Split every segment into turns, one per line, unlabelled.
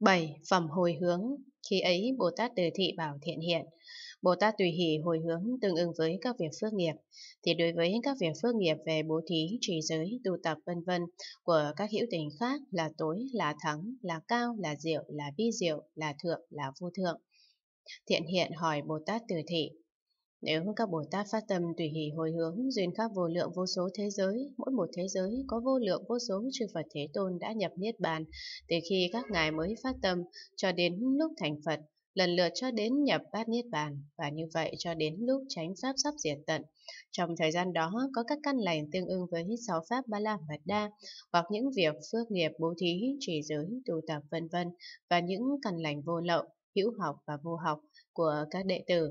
7. Phẩm hồi hướng Khi ấy, Bồ Tát Từ Thị Bảo Thiện Hiện, Bồ Tát Tùy Hỷ hồi hướng tương ứng với các việc phước nghiệp, thì đối với các việc phước nghiệp về bố thí, trì giới, tu tập vân vân của các hữu tình khác là tối, là thắng, là cao, là diệu, là vi diệu, là thượng, là vô thượng. Thiện Hiện hỏi Bồ Tát Từ Thị nếu các Bồ Tát phát tâm tùy hỷ hồi hướng, duyên khắp vô lượng vô số thế giới, mỗi một thế giới có vô lượng vô số chư Phật Thế Tôn đã nhập Niết Bàn, từ khi các ngài mới phát tâm cho đến lúc thành Phật, lần lượt cho đến nhập bát Niết Bàn, và như vậy cho đến lúc chánh Pháp sắp diệt tận. Trong thời gian đó có các căn lành tương ứng với sáu Pháp Ba La Mật Đa, hoặc những việc phước nghiệp bố thí, trì giới, tu tập vân vân và những căn lành vô lậu, hữu học và vô học của các đệ tử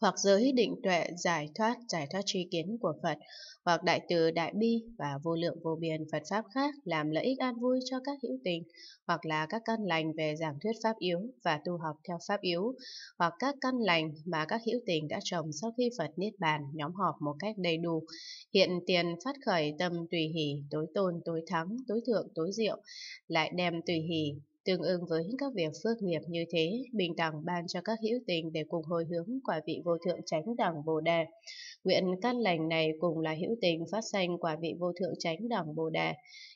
hoặc giới định tuệ giải thoát, giải thoát tri kiến của Phật, hoặc đại từ đại bi và vô lượng vô biên Phật Pháp khác làm lợi ích an vui cho các hữu tình, hoặc là các căn lành về giảng thuyết Pháp yếu và tu học theo Pháp yếu, hoặc các căn lành mà các hữu tình đã trồng sau khi Phật Niết Bàn nhóm họp một cách đầy đủ, hiện tiền phát khởi tâm tùy hỷ, tối tôn, tối thắng, tối thượng, tối diệu, lại đem tùy hỷ Tương ứng với các việc phước nghiệp như thế, bình đẳng ban cho các hữu tình để cùng hồi hướng quả vị vô thượng chánh đẳng Bồ Đề. Nguyện căn lành này cùng là hữu tình phát sanh quả vị vô thượng chánh đẳng Bồ Đề.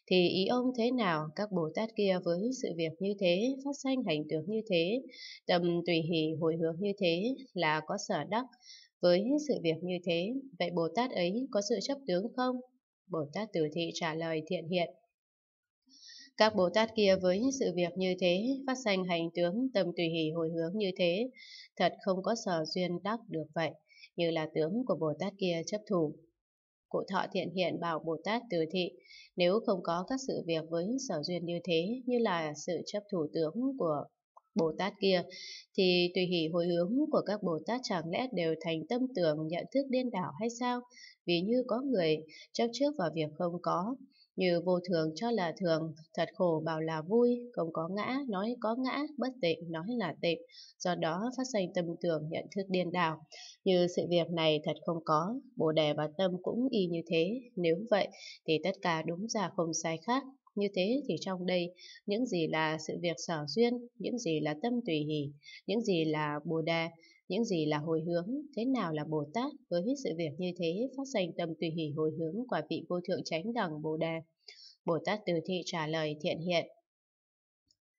Thì ý ông thế nào, các Bồ Tát kia với sự việc như thế, phát sanh hành tướng như thế, tầm tùy hỷ hồi hướng như thế là có sở đắc. Với sự việc như thế, vậy Bồ Tát ấy có sự chấp tướng không? Bồ Tát Tử Thị trả lời thiện hiện. Các Bồ Tát kia với sự việc như thế, phát sanh hành tướng tâm tùy hỷ hồi hướng như thế, thật không có sở duyên đắc được vậy, như là tướng của Bồ Tát kia chấp thủ. Cụ thọ thiện hiện bảo Bồ Tát từ thị, nếu không có các sự việc với sở duyên như thế, như là sự chấp thủ tướng của Bồ Tát kia, thì tùy hỷ hồi hướng của các Bồ Tát chẳng lẽ đều thành tâm tưởng nhận thức điên đảo hay sao? Vì như có người chấp trước vào việc không có, như vô thường cho là thường, thật khổ bảo là vui, không có ngã, nói có ngã, bất tịnh, nói là tịnh, do đó phát sinh tâm tưởng nhận thức điên đảo. Như sự việc này thật không có, bồ đề và tâm cũng y như thế, nếu vậy thì tất cả đúng giả không sai khác, như thế thì trong đây, những gì là sự việc sở duyên, những gì là tâm tùy hỷ, những gì là Bồ đề những gì là hồi hướng, thế nào là Bồ Tát với sự việc như thế phát sanh tâm tùy hỷ hồi hướng quả vị vô thượng chánh đẳng Bồ Đề. Bồ Tát Từ Thị trả lời thiện hiện.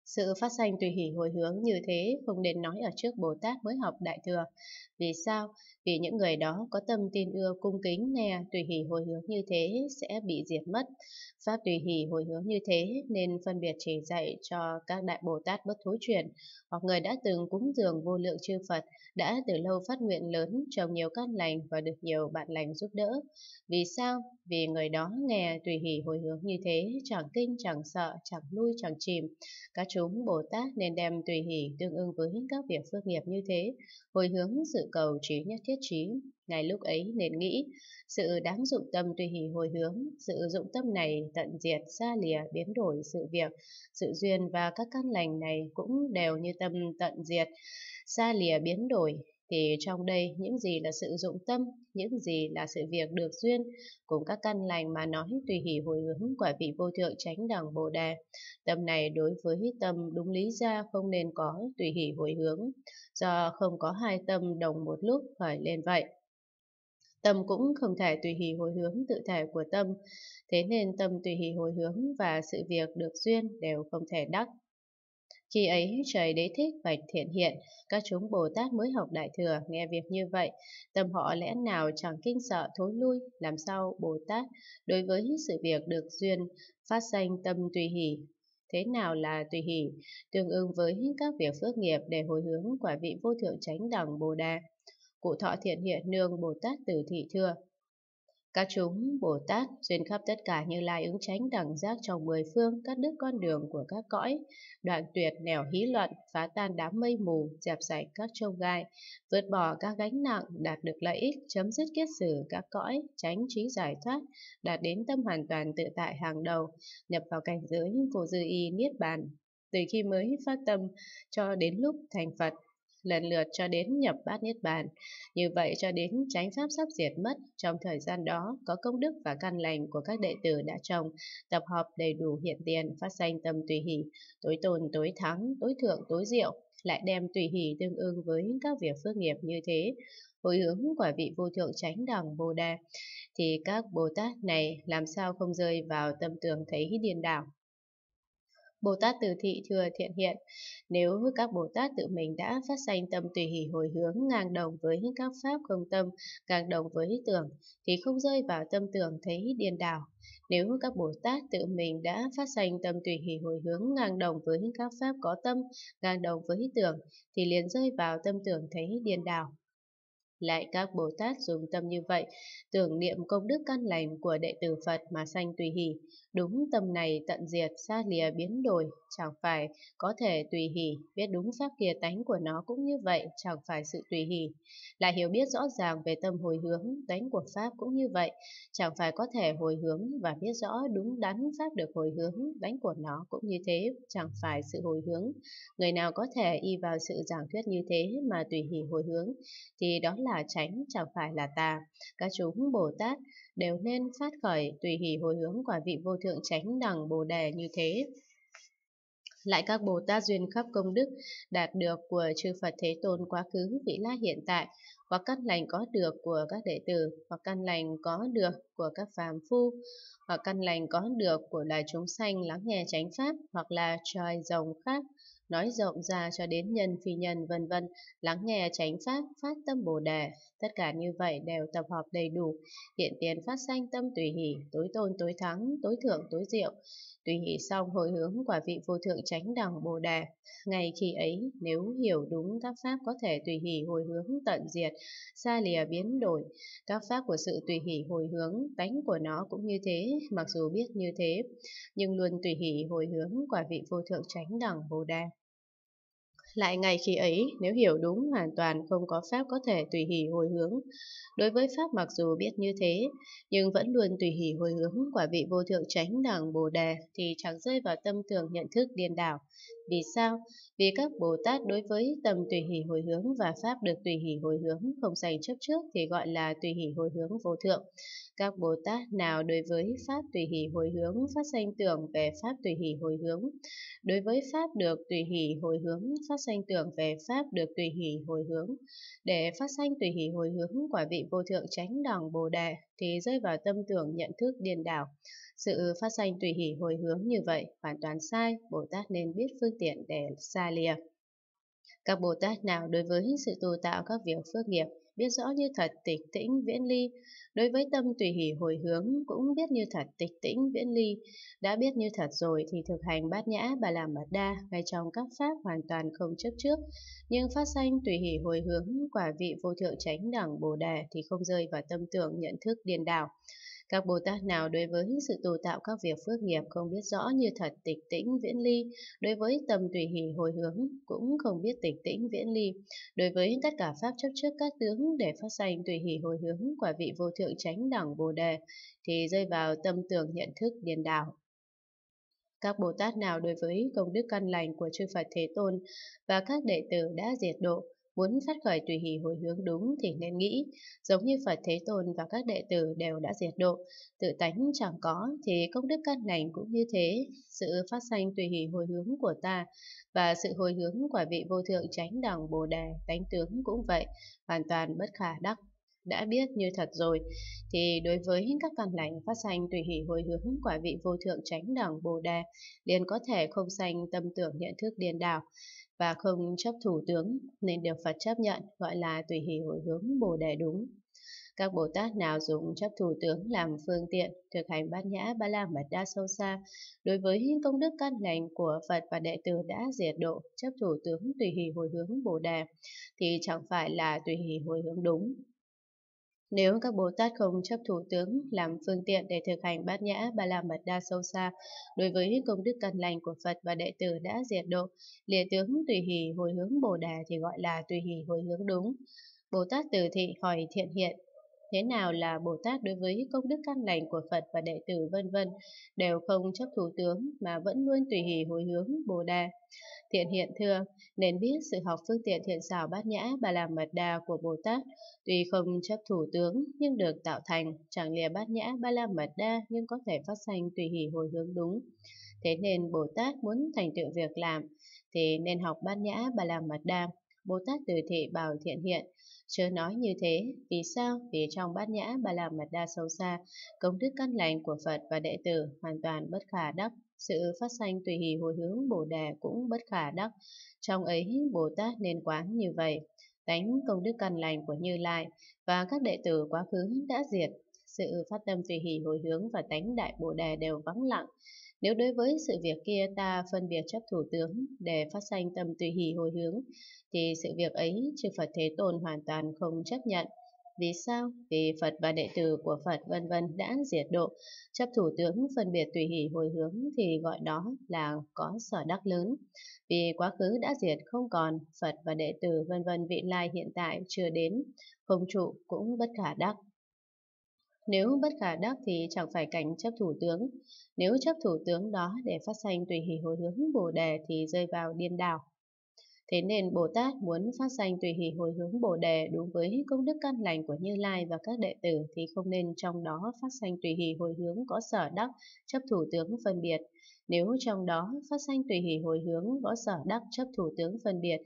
Sự phát sanh tùy hỷ hồi hướng như thế không nên nói ở trước Bồ Tát mới học Đại Thừa. Vì sao? Vì những người đó có tâm tin ưa cung kính nè tùy hỷ hồi hướng như thế sẽ bị diệt mất. Pháp tùy hỷ hồi hướng như thế nên phân biệt chỉ dạy cho các đại Bồ Tát bất thối chuyển hoặc người đã từng cúng dường vô lượng chư Phật đã từ lâu phát nguyện lớn trồng nhiều căn lành và được nhiều bạn lành giúp đỡ. Vì sao? Vì người đó nghe tùy hỷ hồi hướng như thế chẳng kinh chẳng sợ, chẳng lui chẳng chìm. Các chúng Bồ Tát nên đem tùy hỷ tương ứng với các việc phước nghiệp như thế, hồi hướng sự cầu trí nhất thiết trí ngay lúc ấy nên nghĩ, sự đáng dụng tâm tùy hỷ hồi hướng, sự dụng tâm này tận diệt, xa lìa, biến đổi sự việc, sự duyên và các căn lành này cũng đều như tâm tận diệt, xa lìa biến đổi, thì trong đây những gì là sự dụng tâm, những gì là sự việc được duyên, cùng các căn lành mà nói tùy hỷ hồi hướng quả vị vô thượng tránh đẳng Bồ Đề. Tâm này đối với tâm đúng lý ra không nên có tùy hỷ hồi hướng, do không có hai tâm đồng một lúc phải lên vậy. Tâm cũng không thể tùy hỷ hồi hướng tự thể của tâm, thế nên tâm tùy hỷ hồi hướng và sự việc được duyên đều không thể đắc. Khi ấy trời đế thích và thiện hiện, các chúng Bồ Tát mới học Đại Thừa nghe việc như vậy, tâm họ lẽ nào chẳng kinh sợ thối lui, làm sao Bồ Tát đối với sự việc được duyên phát sanh tâm tùy hỷ. Thế nào là tùy hỷ, tương ứng với các việc phước nghiệp để hồi hướng quả vị vô thượng chánh đẳng Bồ Đà cụ thọ thiện hiện nương Bồ Tát từ thị thưa. Các chúng Bồ Tát xuyên khắp tất cả như lai ứng tránh đẳng giác trong mười phương các đức con đường của các cõi, đoạn tuyệt nẻo hí luận, phá tan đám mây mù, dẹp sạch các trông gai, vượt bỏ các gánh nặng, đạt được lợi ích, chấm dứt kiết sử các cõi, tránh trí giải thoát, đạt đến tâm hoàn toàn tự tại hàng đầu, nhập vào cảnh giới vô dư y niết bàn. Từ khi mới phát tâm cho đến lúc thành Phật, lần lượt cho đến nhập bát niết bàn, như vậy cho đến chánh pháp sắp diệt mất, trong thời gian đó có công đức và căn lành của các đệ tử đã trồng, tập hợp đầy đủ hiện tiền, phát sanh tâm tùy hỷ, tối tồn tối thắng, tối thượng tối diệu, lại đem tùy hỷ tương ưng với các việc phước nghiệp như thế, hồi hướng quả vị vô thượng chánh đẳng Bồ đề thì các Bồ Tát này làm sao không rơi vào tâm tưởng thấy điên đảo, Bồ Tát từ thị thừa thiện hiện. Nếu các Bồ Tát tự mình đã phát sanh tâm tùy hỷ hồi hướng ngang đồng với các pháp không tâm, ngang đồng với tưởng, thì không rơi vào tâm tưởng thấy điên đảo. Nếu các Bồ Tát tự mình đã phát sanh tâm tùy hỷ hồi hướng ngang đồng với các pháp có tâm, ngang đồng với tưởng, thì liền rơi vào tâm tưởng thấy điên đảo. Lại các Bồ Tát dùng tâm như vậy, tưởng niệm công đức căn lành của đệ tử Phật mà sanh tùy hỷ, Đúng tâm này tận diệt, xa lìa biến đổi, chẳng phải có thể tùy hỷ, biết đúng pháp kia tánh của nó cũng như vậy, chẳng phải sự tùy hỷ. lại hiểu biết rõ ràng về tâm hồi hướng, tánh của pháp cũng như vậy, chẳng phải có thể hồi hướng và biết rõ đúng đắn pháp được hồi hướng, tánh của nó cũng như thế, chẳng phải sự hồi hướng. Người nào có thể y vào sự giảng thuyết như thế mà tùy hỷ hồi hướng, thì đó là tránh, chẳng phải là tà. Các chúng Bồ Tát đều nên phát khởi tùy hỷ hồi hướng quả vị vô thượng chánh đẳng bồ đề như thế lại các Bồ Tát duyên khắp công đức đạt được của chư Phật Thế Tôn quá khứ, vị la hiện tại, hoặc căn lành có được của các đệ tử, hoặc căn lành có được của các phàm phu, hoặc căn lành có được của loài chúng sanh lắng nghe chánh pháp, hoặc là trời rồng khác, nói rộng ra cho đến nhân phi nhân vân vân, lắng nghe chánh pháp, phát tâm Bồ đề, tất cả như vậy đều tập hợp đầy đủ, hiện tiền phát sanh tâm tùy hỷ, tối tôn tối thắng, tối thượng tối diệu. Tùy hỷ xong hồi hướng quả vị vô thượng chánh đẳng Bồ đề. Ngày khi ấy, nếu hiểu đúng các pháp có thể tùy hỷ hồi hướng tận diệt, xa lìa biến đổi, các pháp của sự tùy hỷ hồi hướng, tánh của nó cũng như thế, mặc dù biết như thế, nhưng luôn tùy hỷ hồi hướng quả vị vô thượng chánh đẳng Bồ đề lại ngày khi ấy nếu hiểu đúng hoàn toàn không có pháp có thể tùy hỷ hồi hướng. Đối với pháp mặc dù biết như thế, nhưng vẫn luôn tùy hỷ hồi hướng quả vị vô thượng chánh đẳng Bồ Đề thì chẳng rơi vào tâm tưởng nhận thức điên đảo, vì sao? Vì các Bồ Tát đối với tầm tùy hỷ hồi hướng và pháp được tùy hỷ hồi hướng không dành chấp trước thì gọi là tùy hỷ hồi hướng vô thượng. Các Bồ Tát nào đối với pháp tùy hỷ hồi hướng phát sanh tưởng về pháp tùy hỷ hồi hướng, đối với pháp được tùy hỷ hồi hướng phát sanh tưởng về pháp được tùy hỷ hồi hướng, để phát sanh tùy hỷ hồi hướng quả vị vô thượng tránh đẳng Bồ đề thì rơi vào tâm tưởng nhận thức điên đảo. Sự phát sanh tùy hỷ hồi hướng như vậy hoàn toàn sai, Bồ Tát nên biết phương phương tiện để xa lìa. Các Bồ Tát nào đối với sự tu tạo các việc phước nghiệp biết rõ như thật tịch tĩnh viễn ly, đối với tâm tùy hỷ hồi hướng cũng biết như thật tịch tĩnh viễn ly, đã biết như thật rồi thì thực hành bát nhã bà làm mật đa ngay trong các pháp hoàn toàn không chấp trước, nhưng phát sanh tùy hỷ hồi hướng quả vị vô thượng chánh đẳng Bồ đề thì không rơi vào tâm tưởng nhận thức điên đảo. Các Bồ Tát nào đối với sự tù tạo các việc phước nghiệp không biết rõ như thật tịch tĩnh viễn ly, đối với tầm tùy hỷ hồi hướng cũng không biết tịch tĩnh viễn ly, đối với tất cả pháp chấp trước các tướng để phát sanh tùy hỷ hồi hướng quả vị vô thượng chánh đẳng Bồ đề thì rơi vào tâm tưởng nhận thức điền đảo. Các Bồ Tát nào đối với công đức căn lành của chư Phật Thế Tôn và các đệ tử đã diệt độ Muốn phát khởi tùy hỷ hồi hướng đúng thì nên nghĩ, giống như Phật Thế Tôn và các đệ tử đều đã diệt độ, tự tánh chẳng có thì công đức căn lành cũng như thế, sự phát sanh tùy hỷ hồi hướng của ta và sự hồi hướng quả vị vô thượng chánh đẳng Bồ Đề, tánh tướng cũng vậy, hoàn toàn bất khả đắc đã biết như thật rồi thì đối với các căn lành phát sanh tùy hỷ hồi hướng quả vị vô thượng chánh đẳng bồ đề liền có thể không sanh tâm tưởng nhận thức điên đảo và không chấp thủ tướng nên được Phật chấp nhận gọi là tùy hỷ hồi hướng Bồ Đề đúng. Các Bồ Tát nào dùng chấp thủ tướng làm phương tiện thực hành bát nhã ba la mật đa sâu xa, đối với công đức căn lành của Phật và đệ tử đã diệt độ chấp thủ tướng tùy hỷ hồi hướng Bồ Đề thì chẳng phải là tùy hỷ hồi hướng đúng nếu các Bồ Tát không chấp thủ tướng làm phương tiện để thực hành bát nhã ba la mật đa sâu xa đối với công đức căn lành của Phật và đệ tử đã diệt độ, liệt tướng tùy hỷ hồi hướng Bồ Đà thì gọi là tùy hỷ hồi hướng đúng. Bồ Tát Từ Thị hỏi Thiện Hiện, thế nào là Bồ Tát đối với công đức căn lành của Phật và đệ tử vân vân đều không chấp thủ tướng mà vẫn luôn tùy hỷ hồi hướng Bồ Đà. Thiện hiện thưa, nên biết sự học phương tiện thiện xảo bát nhã bà làm mật đà của Bồ Tát, tuy không chấp thủ tướng nhưng được tạo thành, chẳng lìa bát nhã ba la mật đa nhưng có thể phát sanh tùy hỷ hồi hướng đúng. Thế nên Bồ Tát muốn thành tựu việc làm thì nên học bát nhã bà làm mật đa. Bồ Tát từ thị bảo thiện hiện. Chớ nói như thế, vì sao? Vì trong bát nhã ba la mật đa sâu xa, công đức căn lành của Phật và đệ tử hoàn toàn bất khả đắc, sự phát sanh tùy hỷ hồi hướng Bồ Đề cũng bất khả đắc. Trong ấy, Bồ Tát nên quán như vậy. Tánh công đức căn lành của Như Lai và các đệ tử quá khứ đã diệt, sự phát tâm tùy hỷ hồi hướng và tánh đại Bồ Đề đều vắng lặng, nếu đối với sự việc kia ta phân biệt chấp thủ tướng để phát sanh tâm tùy hỷ hồi hướng, thì sự việc ấy chư Phật Thế Tôn hoàn toàn không chấp nhận. Vì sao? Vì Phật và đệ tử của Phật vân vân đã diệt độ, chấp thủ tướng phân biệt tùy hỷ hồi hướng thì gọi đó là có sở đắc lớn. Vì quá khứ đã diệt không còn, Phật và đệ tử vân vân vị lai hiện tại chưa đến, không trụ cũng bất khả đắc. Nếu bất khả đắc thì chẳng phải cảnh chấp thủ tướng. Nếu chấp thủ tướng đó để phát sanh tùy hỷ hồi hướng Bồ Đề thì rơi vào điên đảo. Thế nên Bồ Tát muốn phát sanh tùy hỷ hồi hướng Bồ Đề đúng với công đức căn lành của Như Lai và các đệ tử thì không nên trong đó phát sanh tùy hỷ hồi hướng có sở đắc, chấp thủ tướng phân biệt. Nếu trong đó phát sanh tùy hỷ hồi hướng có sở đắc chấp thủ tướng phân biệt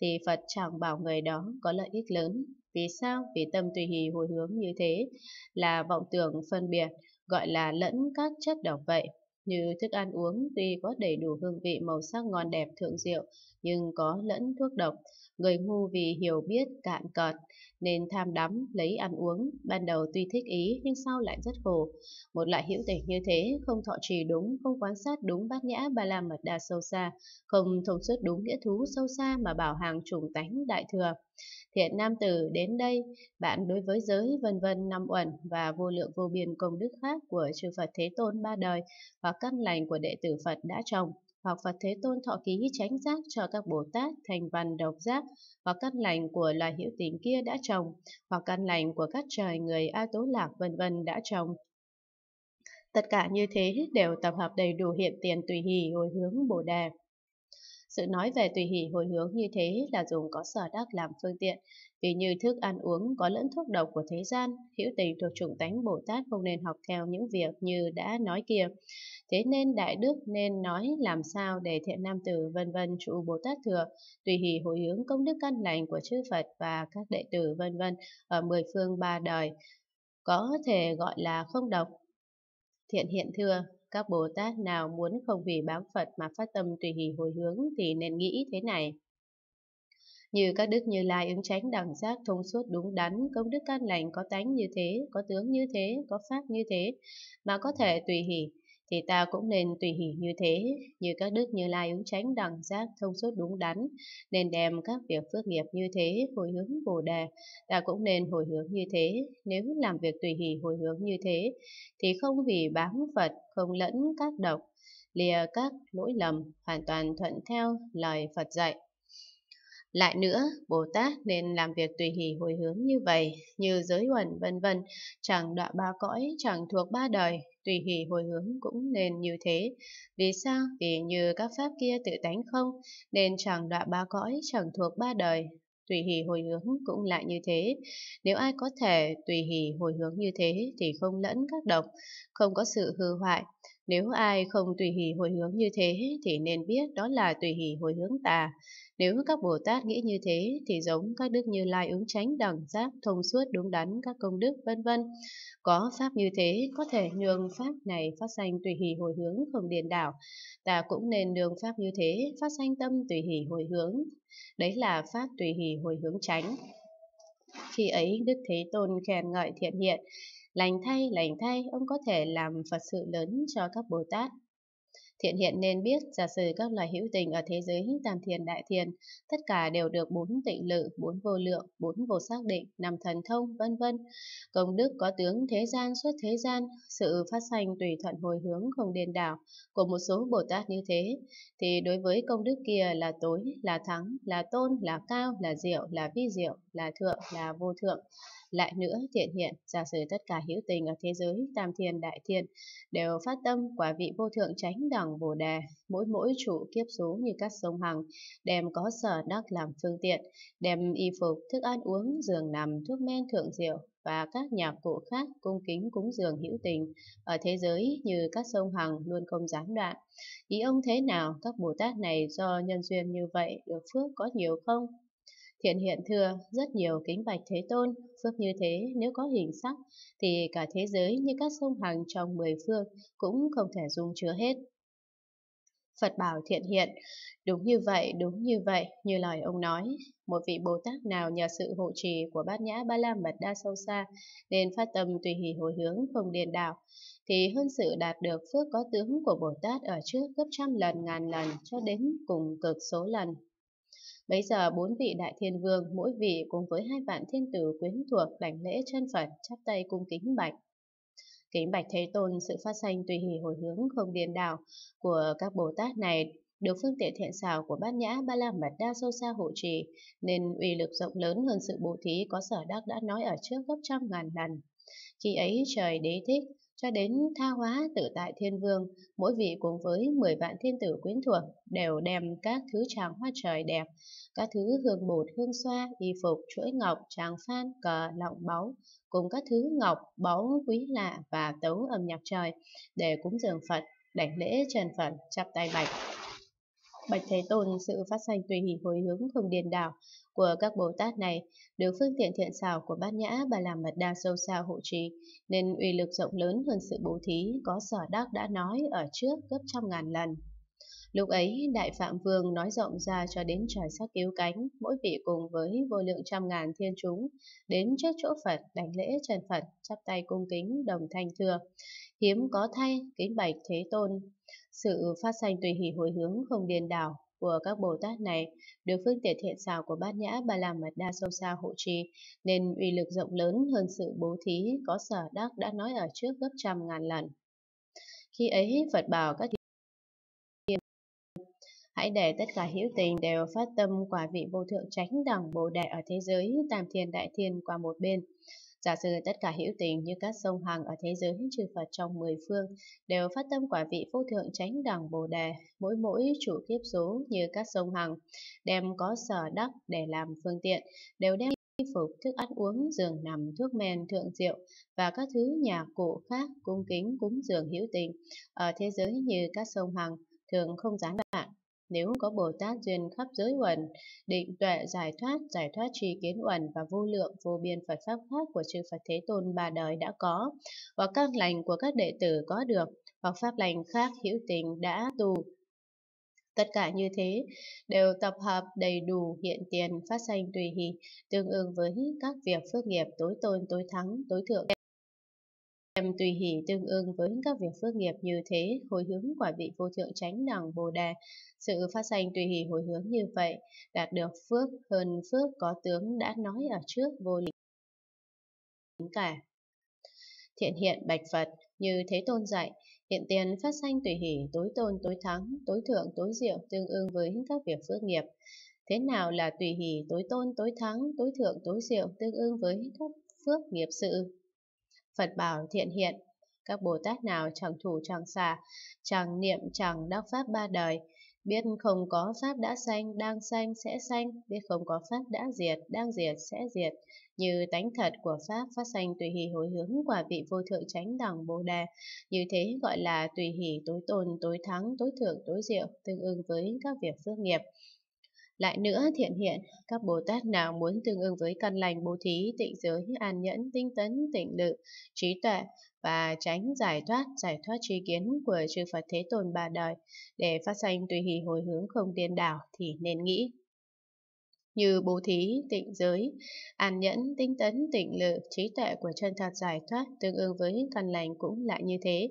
thì Phật chẳng bảo người đó có lợi ích lớn. Vì sao? Vì tâm tùy hì hồi hướng như thế là vọng tưởng phân biệt, gọi là lẫn các chất độc vậy. Như thức ăn uống tuy có đầy đủ hương vị màu sắc ngon đẹp thượng diệu, nhưng có lẫn thuốc độc. Người ngu vì hiểu biết cạn cợt nên tham đắm, lấy ăn uống, ban đầu tuy thích ý nhưng sau lại rất khổ. Một loại hữu tình như thế, không thọ trì đúng, không quan sát đúng bát nhã ba la mật đa sâu xa, không thông suốt đúng nghĩa thú sâu xa mà bảo hàng trùng tánh đại thừa. Thiện nam tử đến đây, bạn đối với giới vân vân năm uẩn và vô lượng vô biên công đức khác của chư Phật Thế Tôn ba đời hoặc căn lành của đệ tử Phật đã trồng hoặc Phật Thế Tôn thọ ký tránh giác cho các Bồ Tát thành văn độc giác, hoặc căn lành của loài hữu tình kia đã trồng, hoặc căn lành của các trời người A Tố Lạc vân vân đã trồng. Tất cả như thế đều tập hợp đầy đủ hiện tiền tùy hỷ hồi hướng Bồ Đề. Sự nói về tùy hỷ hồi hướng như thế là dùng có sở đắc làm phương tiện, vì như thức ăn uống có lẫn thuốc độc của thế gian, hữu tình thuộc trụng tánh Bồ Tát không nên học theo những việc như đã nói kia. Thế nên đại đức nên nói làm sao để thiện nam tử vân vân trụ Bồ Tát thừa, tùy hỷ hồi hướng công đức căn lành của chư Phật và các đệ tử vân vân ở mười phương ba đời, có thể gọi là không độc. Thiện hiện thừa các Bồ Tát nào muốn không vì bám Phật mà phát tâm tùy hỷ hồi hướng thì nên nghĩ thế này. Như các đức như lai ứng tránh đẳng giác thông suốt đúng đắn, công đức can lành có tánh như thế, có tướng như thế, có pháp như thế, mà có thể tùy hỷ, thì ta cũng nên tùy hỷ như thế, như các đức như lai ứng tránh đẳng giác thông suốt đúng đắn, nên đem các việc phước nghiệp như thế hồi hướng Bồ Đề, ta cũng nên hồi hướng như thế, nếu làm việc tùy hỷ hồi hướng như thế, thì không vì bám Phật, không lẫn các độc, lìa các lỗi lầm, hoàn toàn thuận theo lời Phật dạy. Lại nữa, Bồ Tát nên làm việc tùy hỷ hồi hướng như vậy, như giới uẩn vân vân, chẳng đọa ba cõi, chẳng thuộc ba đời, tùy hỷ hồi hướng cũng nên như thế. Vì sao? Vì như các pháp kia tự tánh không, nên chẳng đọa ba cõi, chẳng thuộc ba đời, tùy hỷ hồi hướng cũng lại như thế. Nếu ai có thể tùy hỷ hồi hướng như thế thì không lẫn các độc, không có sự hư hoại, nếu ai không tùy hỷ hồi hướng như thế thì nên biết đó là tùy hỷ hồi hướng tà. Nếu các Bồ Tát nghĩ như thế thì giống các đức như lai ứng tránh đẳng giác thông suốt đúng đắn các công đức vân vân. Có pháp như thế có thể nương pháp này phát sanh tùy hỷ hồi hướng không điền đảo. Ta cũng nên nương pháp như thế phát sanh tâm tùy hỷ hồi hướng. Đấy là pháp tùy hỷ hồi hướng tránh. Khi ấy Đức Thế Tôn khen ngợi thiện hiện, Lành thay, lành thay, ông có thể làm Phật sự lớn cho các Bồ Tát. Thiện hiện nên biết, giả sử các loài hữu tình ở thế giới tam thiền đại thiền, tất cả đều được bốn tịnh lự, bốn vô lượng, bốn vô xác định, năm thần thông, vân vân. Công đức có tướng thế gian xuất thế gian, sự phát sanh tùy thuận hồi hướng không điên đảo của một số Bồ Tát như thế, thì đối với công đức kia là tối, là thắng, là tôn, là cao, là diệu, là vi diệu, là thượng, là vô thượng. Lại nữa, thiện hiện, giả sử tất cả hữu tình ở thế giới tam thiền đại thiền đều phát tâm quả vị vô thượng tránh đẳng hằng bồ đề, mỗi mỗi trụ kiếp số như các sông hằng, đem có sở đắc làm phương tiện, đem y phục, thức ăn uống, giường nằm, thuốc men thượng diệu và các nhạc cụ khác cung kính cúng dường hữu tình ở thế giới như các sông hằng luôn không gián đoạn. Ý ông thế nào, các Bồ Tát này do nhân duyên như vậy được phước có nhiều không? Thiện hiện thưa, rất nhiều kính bạch Thế Tôn, phước như thế nếu có hình sắc, thì cả thế giới như các sông hằng trong mười phương cũng không thể dung chứa hết. Phật bảo thiện hiện, đúng như vậy, đúng như vậy, như lời ông nói. Một vị Bồ Tát nào nhờ sự hộ trì của bát nhã ba la mật đa sâu xa, nên phát tâm tùy hỷ hồi hướng không điền đạo, thì hơn sự đạt được phước có tướng của Bồ Tát ở trước gấp trăm lần ngàn lần cho đến cùng cực số lần. Bấy giờ bốn vị đại thiên vương mỗi vị cùng với hai vạn thiên tử quyến thuộc đảnh lễ chân Phật chắp tay cung kính bạch kính bạch thế tôn sự phát sanh tùy hỷ hồi hướng không điên đảo của các bồ tát này được phương tiện thiện xảo của bát nhã ba la mật đa sâu xa hộ trì nên uy lực rộng lớn hơn sự bố thí có sở đắc đã nói ở trước gấp trăm ngàn lần khi ấy trời đế thích cho đến tha hóa tự tại thiên vương, mỗi vị cùng với 10 vạn thiên tử quyến thuộc đều đem các thứ tràng hoa trời đẹp, các thứ hương bột, hương xoa, y phục, chuỗi ngọc, tràng phan, cờ, lọng báu, cùng các thứ ngọc, báu quý lạ và tấu âm nhạc trời để cúng dường Phật, đảnh lễ trần Phật, chắp tay bạch. Bạch Thế Tôn sự phát sanh tùy hỷ hồi hướng không điền đảo của các Bồ Tát này được phương tiện thiện xảo của Bát Nhã Bà làm Mật Đa sâu xa hộ trì nên uy lực rộng lớn hơn sự bố thí có sở đắc đã nói ở trước gấp trăm ngàn lần. Lúc ấy, Đại Phạm Vương nói rộng ra cho đến trời sắc cứu cánh, mỗi vị cùng với vô lượng trăm ngàn thiên chúng, đến trước chỗ Phật đánh lễ trần Phật, chắp tay cung kính đồng thanh thưa. Hiếm có thay, kính bạch thế tôn. Sự phát sanh tùy hỷ hồi hướng không điền đảo, của các Bồ Tát này được phương tiện thiện xảo của Bát Nhã Ba La Mật Đa sâu xa hộ trì nên uy lực rộng lớn hơn sự bố thí có sở đắc đã nói ở trước gấp trăm ngàn lần. Khi ấy Phật bảo các Hãy để tất cả hữu tình đều phát tâm quả vị vô thượng chánh đẳng bồ đề ở thế giới tam thiên đại thiên qua một bên. Giả sử tất cả hữu tình như các sông hàng ở thế giới trừ Phật trong mười phương đều phát tâm quả vị vô thượng chánh đẳng bồ đề, mỗi mỗi chủ kiếp số như các sông hàng, đem có sở đắc để làm phương tiện, đều đem phục, thức ăn uống, giường nằm, thuốc men, thượng rượu và các thứ nhà cụ khác cung kính cúng dường hữu tình ở thế giới như các sông hằng thường không gián đoạn nếu có Bồ Tát duyên khắp giới quần định tuệ giải thoát, giải thoát tri kiến quần và vô lượng vô biên Phật pháp khác của chư Phật Thế Tôn ba đời đã có, hoặc các lành của các đệ tử có được, hoặc pháp lành khác hữu tình đã tu. Tất cả như thế đều tập hợp đầy đủ hiện tiền phát sanh tùy hỷ, tương ứng với các việc phước nghiệp tối tôn tối thắng tối thượng Em tùy hỷ tương ưng với các việc phước nghiệp như thế, hồi hướng quả vị vô thượng chánh đẳng Bồ Đề. Sự phát sanh tùy hỷ hồi hướng như vậy, đạt được phước hơn phước có tướng đã nói ở trước vô lý cả. Thiện hiện bạch Phật, như Thế Tôn dạy, hiện tiền phát sanh tùy hỷ tối tôn tối thắng, tối thượng tối diệu tương ưng với các việc phước nghiệp. Thế nào là tùy hỷ tối tôn tối thắng, tối thượng tối diệu tương ưng với các phước nghiệp sự? Phật bảo thiện hiện. Các Bồ Tát nào chẳng thủ chẳng xả, chẳng niệm chẳng đắc pháp ba đời, biết không có pháp đã sanh, đang sanh sẽ sanh, biết không có pháp đã diệt, đang diệt sẽ diệt, như tánh thật của pháp phát sanh tùy hỷ hồi hướng quả vị vô thượng chánh đẳng bồ đề như thế gọi là tùy hỷ tối tồn tối thắng tối thượng tối diệu tương ứng với các việc phước nghiệp lại nữa thiện hiện, các Bồ Tát nào muốn tương ứng với căn lành bố thí, tịnh giới, an nhẫn, tinh tấn, tịnh lự, trí tuệ và tránh giải thoát, giải thoát trí kiến của chư Phật Thế Tôn ba đời để phát sanh tùy hỷ hồi hướng không điên đảo thì nên nghĩ như bố thí, tịnh giới, an nhẫn, tinh tấn, tịnh lự, trí tuệ của chân thật giải thoát tương ứng với căn lành cũng lại như thế,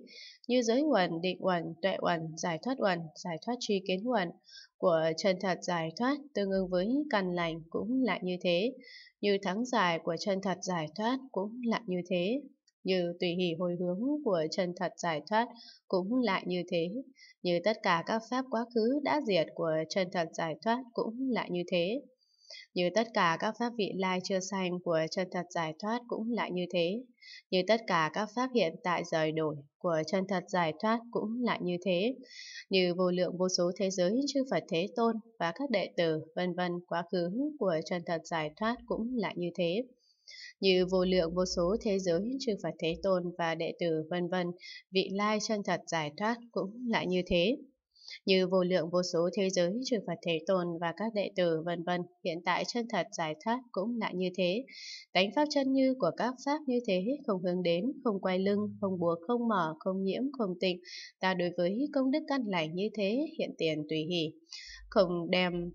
như giới quần định quần tuệ quần giải thoát quần giải thoát tri kiến quần của chân thật giải thoát tương ứng với căn lành cũng lại như thế, như thắng giải của chân thật giải thoát cũng lại như thế, như tùy hỷ hồi hướng của chân thật giải thoát cũng lại như thế, như tất cả các pháp quá khứ đã diệt của chân thật giải thoát cũng lại như thế. Như tất cả các pháp vị lai chưa sanh của chân thật giải thoát cũng lại như thế. Như tất cả các pháp hiện tại rời đổi của chân thật giải thoát cũng lại như thế. Như vô lượng vô số thế giới chư Phật Thế Tôn và các đệ tử vân vân quá khứ của chân thật giải thoát cũng lại như thế như vô lượng vô số thế giới chư Phật Thế Tôn và đệ tử vân vân, vị lai chân thật giải thoát cũng lại như thế như vô lượng vô số thế giới trừ Phật Thế Tôn và các đệ tử vân vân hiện tại chân thật giải thoát cũng lại như thế. Tánh pháp chân như của các pháp như thế không hướng đến, không quay lưng, không buộc, không mở, không nhiễm, không tịnh. Ta đối với công đức căn lành như thế hiện tiền tùy hỷ, không đem